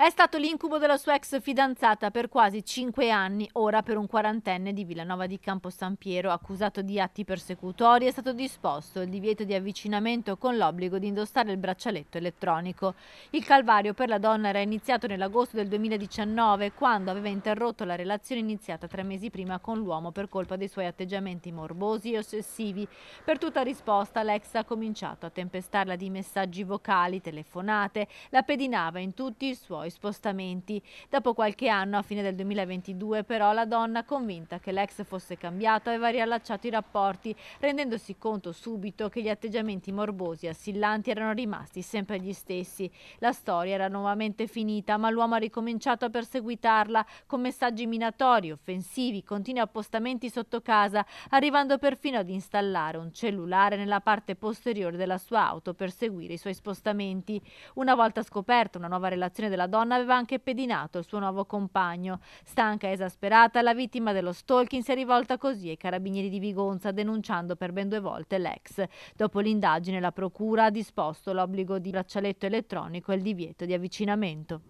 È stato l'incubo della sua ex fidanzata per quasi 5 anni, ora per un quarantenne di Villanova di Campo San Piero, accusato di atti persecutori, è stato disposto il divieto di avvicinamento con l'obbligo di indossare il braccialetto elettronico. Il calvario per la donna era iniziato nell'agosto del 2019, quando aveva interrotto la relazione iniziata tre mesi prima con l'uomo per colpa dei suoi atteggiamenti morbosi e ossessivi. Per tutta risposta l'ex ha cominciato a tempestarla di messaggi vocali, telefonate, la pedinava in tutti i suoi suoi spostamenti. Dopo qualche anno, a fine del 2022, però, la donna, convinta che l'ex fosse cambiato, aveva riallacciato i rapporti, rendendosi conto subito che gli atteggiamenti morbosi e assillanti erano rimasti sempre gli stessi. La storia era nuovamente finita, ma l'uomo ha ricominciato a perseguitarla con messaggi minatori, offensivi, continui appostamenti sotto casa, arrivando perfino ad installare un cellulare nella parte posteriore della sua auto per seguire i suoi spostamenti. Una volta scoperta una nuova relazione della donna, donna aveva anche pedinato il suo nuovo compagno. Stanca e esasperata, la vittima dello stalking si è rivolta così ai carabinieri di Vigonza denunciando per ben due volte l'ex. Dopo l'indagine la procura ha disposto l'obbligo di braccialetto elettronico e il divieto di avvicinamento.